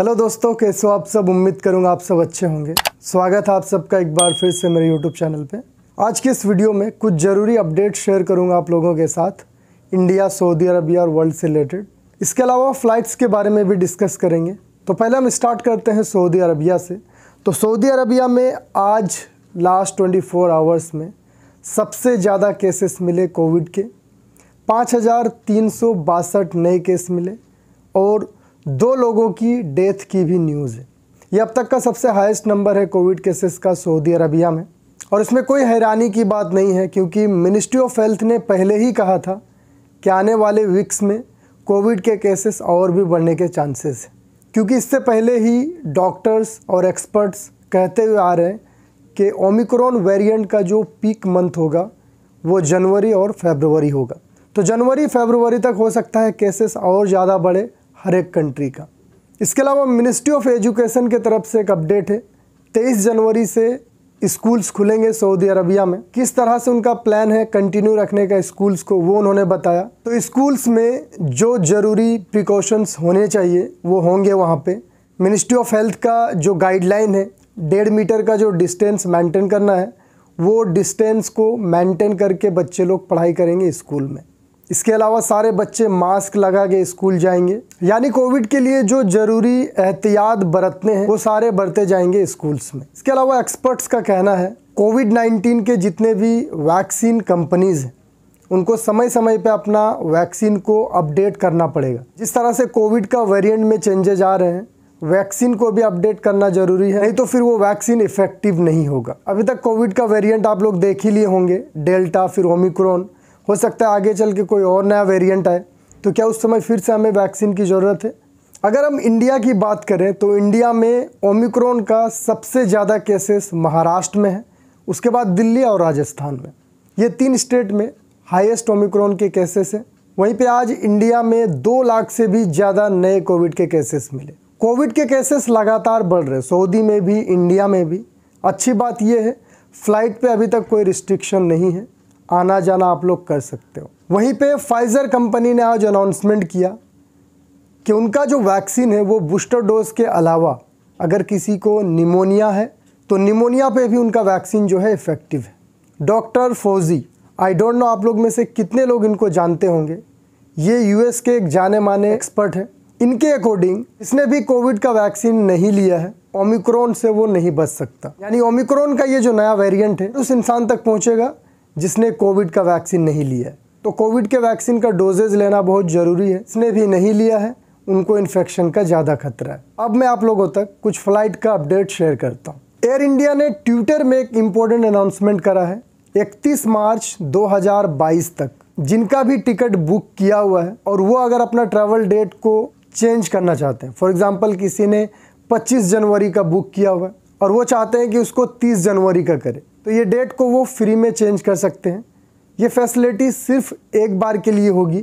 hello दोस्तों कैसे हो आप सब उम्मीद करूंगा आप सब अच्छे होंगे स्वागत है आप सबका एक बार फिर से मेरे यूट्यूब चैनल पे आज के इस वीडियो में कुछ ज़रूरी अपडेट शेयर करूंगा आप लोगों के साथ इंडिया सऊदी अरबिया और वर्ल्ड से रिलेटेड इसके अलावा फ़्लाइट्स के बारे में भी डिस्कस करेंगे तो पहले हम स्टार्ट करते हैं सऊदी अरबिया से तो सऊदी अरबिया में आज लास्ट ट्वेंटी आवर्स में सबसे ज़्यादा केसेस मिले कोविड के पाँच नए केस मिले और दो लोगों की डेथ की भी न्यूज़ है ये अब तक का सबसे हाईएस्ट नंबर है कोविड केसेस का सऊदी अरबिया में और इसमें कोई हैरानी की बात नहीं है क्योंकि मिनिस्ट्री ऑफ हेल्थ ने पहले ही कहा था कि आने वाले वीक्स में कोविड के केसेस और भी बढ़ने के चांसेस हैं क्योंकि इससे पहले ही डॉक्टर्स और एक्सपर्ट्स कहते हुए आ रहे हैं कि ओमिक्रॉन वेरिएंट का जो पीक मंथ होगा वो जनवरी और फेबरवरी होगा तो जनवरी फेबरवरी तक हो सकता है केसेस और ज़्यादा बढ़े हर एक कंट्री का इसके अलावा मिनिस्ट्री ऑफ एजुकेशन के तरफ से एक अपडेट है तेईस जनवरी से स्कूल्स खुलेंगे सऊदी अरबिया में किस तरह से उनका प्लान है कंटिन्यू रखने का स्कूल्स को वो उन्होंने बताया तो स्कूल्स में जो ज़रूरी प्रिकॉशंस होने चाहिए वो होंगे वहाँ पे मिनिस्ट्री ऑफ हेल्थ का जो गाइडलाइन है डेढ़ मीटर का जो डिस्टेंस मेंटेन करना है वो डिस्टेंस को मेंटेन करके बच्चे लोग पढ़ाई करेंगे स्कूल में इसके अलावा सारे बच्चे मास्क लगा के स्कूल जाएंगे यानी कोविड के लिए जो जरूरी एहतियात बरतने हैं वो सारे बरते जाएंगे स्कूल्स में इसके अलावा एक्सपर्ट्स का कहना है कोविड 19 के जितने भी वैक्सीन कंपनीज़ हैं उनको समय समय पे अपना वैक्सीन को अपडेट करना पड़ेगा जिस तरह से कोविड का वेरिएंट में चेंजेज आ रहे हैं वैक्सीन को भी अपडेट करना जरूरी है नहीं तो फिर वो वैक्सीन इफेक्टिव नहीं होगा अभी तक कोविड का वेरिएंट आप लोग देख ही लिए होंगे डेल्टा फिर ओमिक्रॉन हो सकता है आगे चल के कोई और नया वेरिएंट आए तो क्या उस समय फिर से हमें वैक्सीन की ज़रूरत है अगर हम इंडिया की बात करें तो इंडिया में ओमिक्रॉन का सबसे ज़्यादा केसेस महाराष्ट्र में है उसके बाद दिल्ली और राजस्थान में ये तीन स्टेट में हाईएस्ट ओमिक्रॉन के केसेस हैं वहीं पे आज इंडिया में दो लाख से भी ज़्यादा नए कोविड के केसेस मिले कोविड के केसेस लगातार बढ़ रहे सऊदी में भी इंडिया में भी अच्छी बात यह है फ्लाइट पे अभी तक कोई रिस्ट्रिक्शन नहीं है आना जाना आप लोग कर सकते हो वहीं पे फाइज़र कंपनी ने आज अनाउंसमेंट किया कि उनका जो वैक्सीन है वो बूस्टर डोज के अलावा अगर किसी को निमोनिया है तो निमोनिया पे भी उनका वैक्सीन जो है इफ़ेक्टिव है डॉक्टर फौजी आई डोंट नो आप लोग में से कितने लोग इनको जानते होंगे ये यूएस के एक जाने माने एक्सपर्ट है इनके अकॉर्डिंग इसने भी कोविड का वैक्सीन नहीं लिया है ओमिक्रोन से वो नहीं बच सकता यानी ओमिक्रोन का ये जो नया वेरिएंट है उस इंसान तक पहुंचेगा जिसने कोविड का वैक्सीन नहीं लिया है तो कोविड के वैक्सीन का डोजेज लेना बहुत ज़रूरी है इसने भी नहीं लिया है उनको इन्फेक्शन का ज़्यादा खतरा है अब मैं आप लोगों तक कुछ फ़्लाइट का अपडेट शेयर करता हूँ एयर इंडिया ने ट्विटर में एक इम्पोर्टेंट अनाउंसमेंट करा है 31 मार्च 2022 तक जिनका भी टिकट बुक किया हुआ है और वो अगर अपना ट्रैवल डेट को चेंज करना चाहते हैं फॉर एग्ज़ाम्पल किसी ने 25 जनवरी का बुक किया हुआ है और वो चाहते हैं कि उसको 30 जनवरी का करे तो ये डेट को वो फ्री में चेंज कर सकते हैं ये फैसिलिटी सिर्फ एक बार के लिए होगी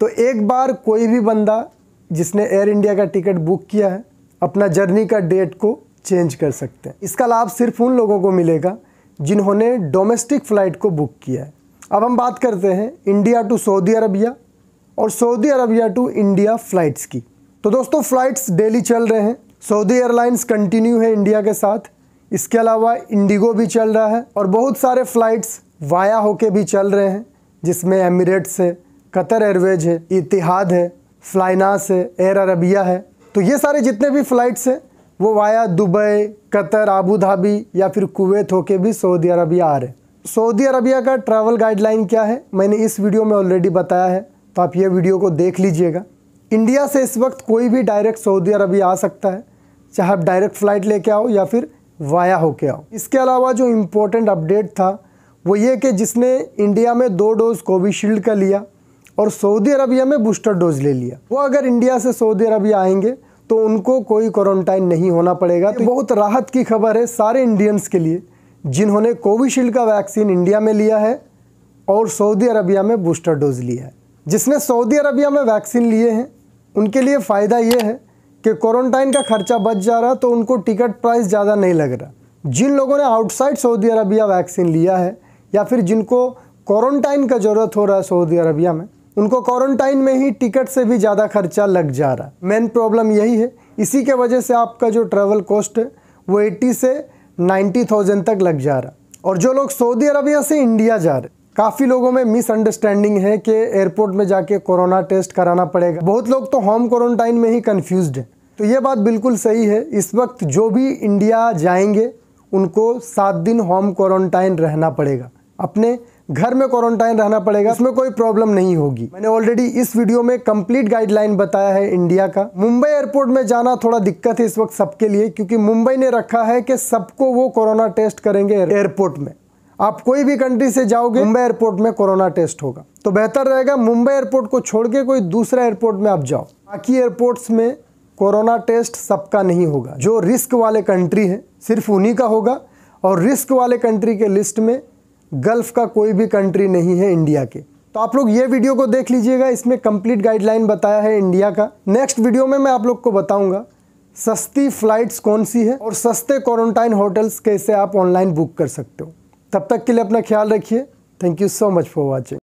तो एक बार कोई भी बंदा जिसने एयर इंडिया का टिकट बुक किया है अपना जर्नी का डेट को चेंज कर सकते हैं इसका लाभ सिर्फ उन लोगों को मिलेगा जिन्होंने डोमेस्टिक फ़्लाइट को बुक किया है अब हम बात करते हैं इंडिया टू सऊदी अरबिया और Saudi Arabia to India flights की तो दोस्तों फ़्लाइट्स डेली चल रहे हैं सऊदी एयरलाइंस कंटिन्यू है इंडिया के साथ इसके अलावा इंडिगो भी चल रहा है और बहुत सारे फ़्लाइट्स वाया होके भी चल रहे हैं जिसमें एमिरेट्स है कतर एयरवेज है इतिहाद है फ्लाइनास है एयर अरबिया है तो ये सारे जितने भी फ़्लाइट्स हैं वो via Dubai Qatar Abu Dhabi या फिर कुवैत होके भी सऊदी अरबिया आ रहे हैं सऊदी अरबिया का ट्रैवल गाइडलाइन क्या है मैंने इस वीडियो में ऑलरेडी बताया है तो आप ये वीडियो को देख लीजिएगा इंडिया से इस वक्त कोई भी डायरेक्ट सऊदी अरबिया आ सकता है चाहे आप डायरेक्ट फ़्लाइट लेके आओ या फिर वाया होके आओ इसके अलावा जो इम्पोर्टेंट अपडेट था वो ये कि जिसने इंडिया में दो डोज़ कोविशील्ड का लिया और सऊदी अरबिया में बूस्टर डोज ले लिया वो अगर इंडिया से सऊदी अरबिया आएंगे तो उनको कोई क्वारंटाइन नहीं होना पड़ेगा तो बहुत राहत की खबर है सारे इंडियंस के लिए जिन्होंने कोविशील्ड का वैक्सीन इंडिया में लिया है और सऊदी अरबिया में बूस्टर डोज लिया है जिसने सऊदी अरबिया में वैक्सीन लिए हैं उनके लिए फ़ायदा ये है कि क्वारंटाइन का खर्चा बच जा रहा तो उनको टिकट प्राइस ज़्यादा नहीं लग रहा जिन लोगों ने आउटसाइड सऊदी अरबिया वैक्सीन लिया है या फिर जिनको क्वारंटाइन का ज़रूरत हो रहा है सऊदी अरबिया में उनको क्वारंटाइन में ही टिकट से भी ज़्यादा खर्चा लग जा रहा है मेन प्रॉब्लम यही है इसी के वजह से आपका जो ट्रैवल कॉस्ट है वो एट्टी से नाइन्टी थाउजेंड तक लग जा रहा और जो लोग सऊदी अरबिया से इंडिया जा रहे काफ़ी लोगों में मिसअंडरस्टैंडिंग है कि एयरपोर्ट में जाके कोरोना टेस्ट कराना पड़ेगा बहुत लोग तो होम क्वारंटाइन में ही कन्फ्यूज हैं तो ये बात बिल्कुल सही है इस वक्त जो भी इंडिया जाएंगे उनको सात दिन होम क्वारंटाइन रहना पड़ेगा अपने घर में क्वारंटाइन रहना पड़ेगा इसमें कोई प्रॉब्लम नहीं होगी मैंने ऑलरेडी इस वीडियो में कंप्लीट गाइडलाइन बताया है इंडिया का मुंबई एयरपोर्ट में जाना थोड़ा दिक्कत है इस वक्त सबके लिए क्योंकि मुंबई ने रखा है कि सबको वो कोरोना टेस्ट करेंगे एयरपोर्ट में आप कोई भी कंट्री से जाओगे मुंबई एयरपोर्ट में कोरोना टेस्ट होगा तो बेहतर रहेगा मुंबई एयरपोर्ट को छोड़ के कोई दूसरा एयरपोर्ट में आप जाओ बाकी एयरपोर्ट्स में कोरोना टेस्ट सबका नहीं होगा जो रिस्क वाले कंट्री है सिर्फ उन्हीं का होगा और रिस्क वाले कंट्री के लिस्ट में गल्फ़ का कोई भी कंट्री नहीं है इंडिया के तो आप लोग ये वीडियो को देख लीजिएगा इसमें कंप्लीट गाइडलाइन बताया है इंडिया का नेक्स्ट वीडियो में मैं आप लोग को बताऊंगा सस्ती फ्लाइट्स कौन सी है और सस्ते क्वारंटाइन होटल्स कैसे आप ऑनलाइन बुक कर सकते हो तब तक के लिए अपना ख्याल रखिए thank you so much for watching